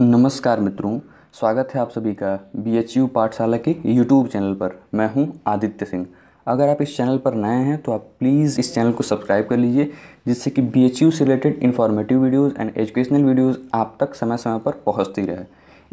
नमस्कार मित्रों स्वागत है आप सभी का बी एच यू पाठशाला के यूट्यूब चैनल पर मैं हूं आदित्य सिंह अगर आप इस चैनल पर नए हैं तो आप प्लीज़ इस चैनल को सब्सक्राइब कर लीजिए जिससे कि बी एच यू से related informative videos and educational videos आप तक समय समय पर पहुँचती रहे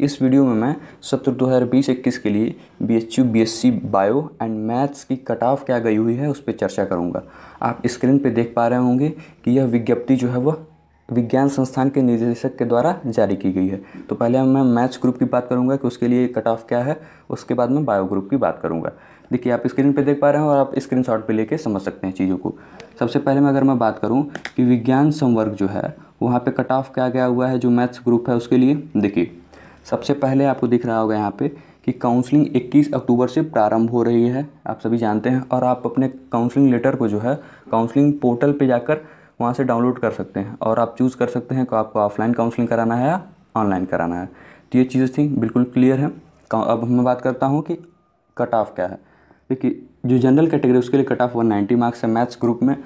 इस वीडियो में मैं सत्र दो हज़ार बीस इक्कीस के लिए B H U B S C bio and maths की कट ऑफ क्या गई हुई है उस पर चर्चा करूँगा आप स्क्रीन पर देख पा रहे होंगे कि यह विज्ञप्ति जो है वह विज्ञान संस्थान के निदेशक के द्वारा जारी की गई है तो पहले मैं मैथ्स ग्रुप की बात करूंगा कि उसके लिए कट ऑफ क्या है उसके बाद मैं बायो ग्रुप की बात करूंगा देखिए आप स्क्रीन पर देख पा रहे हैं और आप स्क्रीन शॉट पर लेके समझ सकते हैं चीज़ों को सबसे पहले मैं अगर मैं बात करूँ कि विज्ञान संवर्ग जो है वहाँ पर कट ऑफ क्या गया हुआ है जो मैथ्स ग्रुप है उसके लिए देखिए सबसे पहले आपको दिख रहा होगा यहाँ पर कि काउंसलिंग इक्कीस अक्टूबर से प्रारंभ हो रही है आप सभी जानते हैं और आप अपने काउंसलिंग लेटर को जो है काउंसलिंग पोर्टल पर जाकर वहाँ से डाउनलोड कर सकते हैं और आप चूज़ कर सकते हैं कि आपको ऑफलाइन काउंसलिंग कराना है या ऑनलाइन कराना है तो ये चीज़ें थी बिल्कुल क्लियर है अब मैं बात करता हूँ कि कट ऑफ क्या है देखिए जो जनरल कैटेगरी उसके लिए कट ऑफ नाइन्टी मार्क्स है मैथ्स ग्रुप में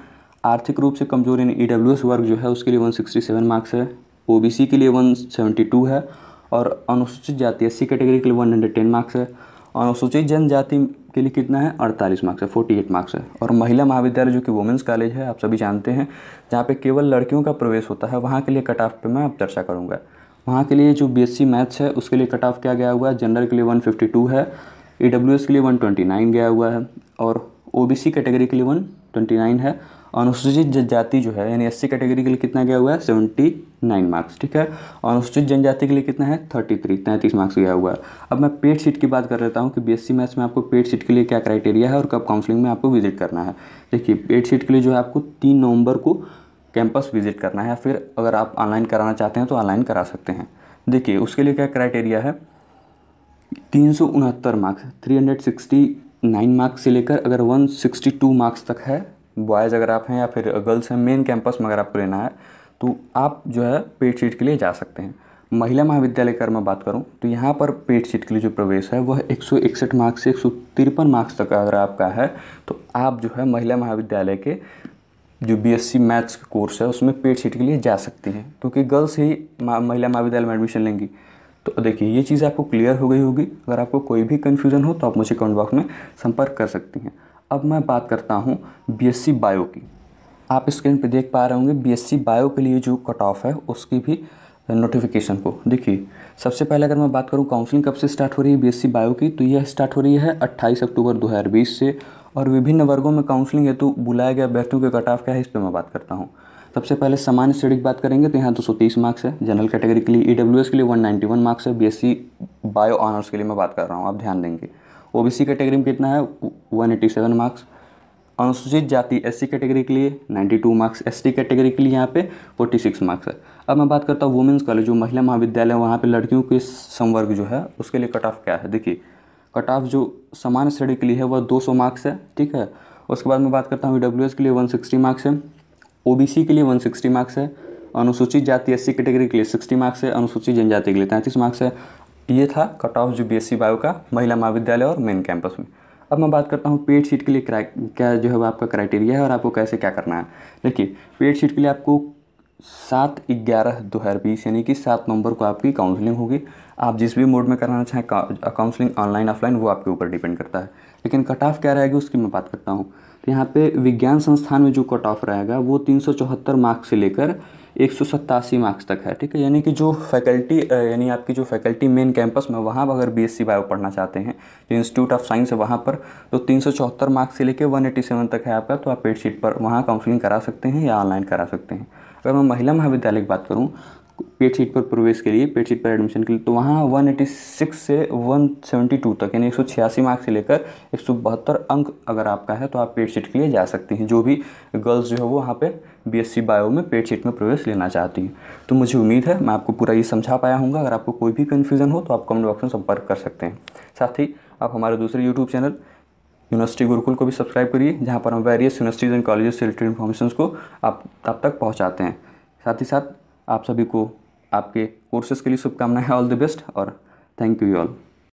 आर्थिक रूप से कमज़ोर यानी ई डब्ल्यू एस वर्ग जो है उसके लिए सेवन मार्क्स है ओ बी सी के लिए टू है और अनुसूचित जाति एस सी कैटेगरी के लिए टेन मार्क्स है अनुसूचित जनजाति के लिए कितना है अड़तालीस मार्क्स है फोर्टी एट मार्क्स है और महिला महाविद्यालय जो कि वुमेंस कॉलेज है आप सभी जानते हैं जहाँ पे केवल लड़कियों का प्रवेश होता है वहाँ के लिए कट ऑफ पर मैं अब चर्चा करूँगा वहाँ के लिए जो बी मैथ्स है उसके लिए कट ऑफ क्या गया हुआ है जनरल के लिए वन है ई e के लिए वन गया हुआ है और ओ कैटेगरी के लिए वन है अनुसूचित जनजाति जो है यानी एससी कैटेगरी के लिए कितना गया हुआ है सेवेंटी नाइन मार्क्स ठीक है अनुसूचित जनजाति के लिए कितना है थर्टी थ्री तैंतीस मार्क्स गया हुआ है अब मैं पेड सीट की बात कर लेता हूँ कि बीएससी मैथ्स में आपको पेड सीट के लिए क्या क्राइटेरिया है और कब काउंसलिंग में आपको विजिट करना है देखिए पेड सीट के लिए जो है आपको तीन नवंबर को कैंपस विजिट करना है फिर अगर आप ऑनलाइन कराना चाहते हैं तो ऑनलाइन करा सकते हैं देखिए उसके लिए क्या क्राइटेरिया है तीन सौ उनहत्तर marks three hundred sixty nine marks से लेकर अगर वन सिक्सटी टू मार्क्स तक है बॉयज़ अगर आप हैं या फिर गर्ल्स हैं मेन कैंपस में अगर आपको लेना है तो आप जो है पेड सीट के लिए जा सकते हैं महिला महाविद्यालय की अगर मैं बात करूं तो यहाँ पर पेड सीट के लिए जो प्रवेश है वह एक मार्क्स से एक मार्क्स तक अगर आपका है तो आप जो है महिला महाविद्यालय के जो बीएससी मैथ्स का कोर्स है उसमें पेड सीट के लिए जा सकती हैं क्योंकि गर्ल्स ही महिला महाविद्यालय में एडमिशन लेंगी तो देखिए ये चीज़ आपको क्लियर हो गई होगी अगर आपको कोई भी कन्फ्यूज़न हो तो आप मुझे कमेंट बॉक्स में संपर्क कर सकती हैं अब मैं बात करता हूँ बीएससी बायो की आप स्क्रीन पर देख पा रहे होंगे बीएससी बायो के लिए जो कट ऑफ है उसकी भी नोटिफिकेशन को देखिए सबसे पहले अगर मैं बात करूँ काउंसलिंग कब से स्टार्ट हो रही है बीएससी बायो की तो यह स्टार्ट हो रही है 28 अक्टूबर 2020 से और विभिन्न वर्गों में काउंसलिंग हेतु तो बुलाए गए अभ्यर्थियों के कट ऑफ क्या है इस पर मैं बात करता हूँ सबसे पहले सामान्य श्रेणी की बात करेंगे तो यहाँ 230 मार्क्स है जनरल कैटेगरी के लिए ई e के लिए 191 मार्क्स है बीएससी बायो ऑनर्स के लिए मैं बात कर रहा हूँ आप ध्यान देंगे ओबीसी कैटेगरी में कितना है 187 मार्क्स अनुसूचित जाति एससी कैटेगरी के लिए 92 मार्क्स एसटी कैटेगरी के लिए यहाँ पे 46 मार्क्स है अब मैं बात करता हूँ वुमेंस कॉलेज जो महिला महाविद्यालय है वहाँ पर लड़कियों के संवर्ग जो है उसके लिए कट ऑफ क्या है देखिए कट ऑफ जो सामान्य श्रेणी के लिए है वह सौ मार्क्स है ठीक है उसके बाद मैं बात करता हूँ ई के लिए सिक्सटी मार्क्स है ओ के लिए सिक्सटी मार्क्स है अनुसूचित जाति एससी कैटेगरी के लिए 60 मार्क्स है अनुसूचित जनजाति के लिए 33 मार्क्स है ये था कट ऑफ जो बी बायो का महिला महाविद्यालय और मेन कैंपस में अब मैं बात करता हूँ पेड सीट के लिए क्या जो है वो आपका क्राइटेरिया है और आपको कैसे क्या करना है देखिए पेड सीट के लिए आपको सात ग्यारह दो हज़ार बीस यानी कि सात नवंबर को आपकी काउंसलिंग होगी आप जिस भी मोड में कराना चाहें काउंसलिंग ऑनलाइन ऑफलाइन वो आपके ऊपर डिपेंड करता है लेकिन कट ऑफ क्या रहेगी उसकी मैं बात करता हूँ तो यहाँ पे विज्ञान संस्थान में जो कट ऑफ रहेगा वो तीन सौ चौहत्तर मार्क्स से लेकर एक सौ सत्तासी मार्क्स तक है ठीक है यानी कि जो फैकल्टी यानी आपकी जो फैकल्टी मेन कैंपस में वहाँ अगर बी एस सी बायो पढ़ना चाहते हैं जो इंस्टीट्यूट ऑफ साइंस है वहाँ पर तो तीन सौ चौहत्तर मार्क्स से लेकर वन एटी सेवन तक है आपका तो आप पेड शीट पर वहाँ काउंसलिंग करा सकते हैं या ऑनलाइन करा सकते हैं तो अगर मैं महिला महाविद्यालय की बात करूँ पेड सीट पर प्रवेश के लिए पेड सीट पर एडमिशन के लिए तो वहाँ 186 से 172 तक यानी एक मार्क्स से लेकर एक अंक अगर आपका है तो आप पेड सीट के लिए जा सकती हैं जो भी गर्ल्स जो है वो वहाँ पे बीएससी बायो में पेड सीट में प्रवेश लेना चाहती हैं तो मुझे उम्मीद है मैं आपको पूरा ये समझा पाया हूँ अगर आपको कोई भी कन्फ्यूज़न हो तो आप कमेंट बॉक्स में संपर्क कर सकते हैं साथ ही आप हमारे दूसरे यूट्यूब चैनल यूनिवर्सिटी गुरुकुल को भी सब्सक्राइब करिए जहाँ पर हम वेरियस यूनिवर्सिटीज़ एंड कॉलेज से रिलेटेड इन्फॉर्मेशन को आप तब तक पहुँचाते हैं साथ ही साथ आप सभी को आपके कोर्सेज़ के लिए शुभकामनाएं ऑल द बेस्ट और थैंक यू यू ऑल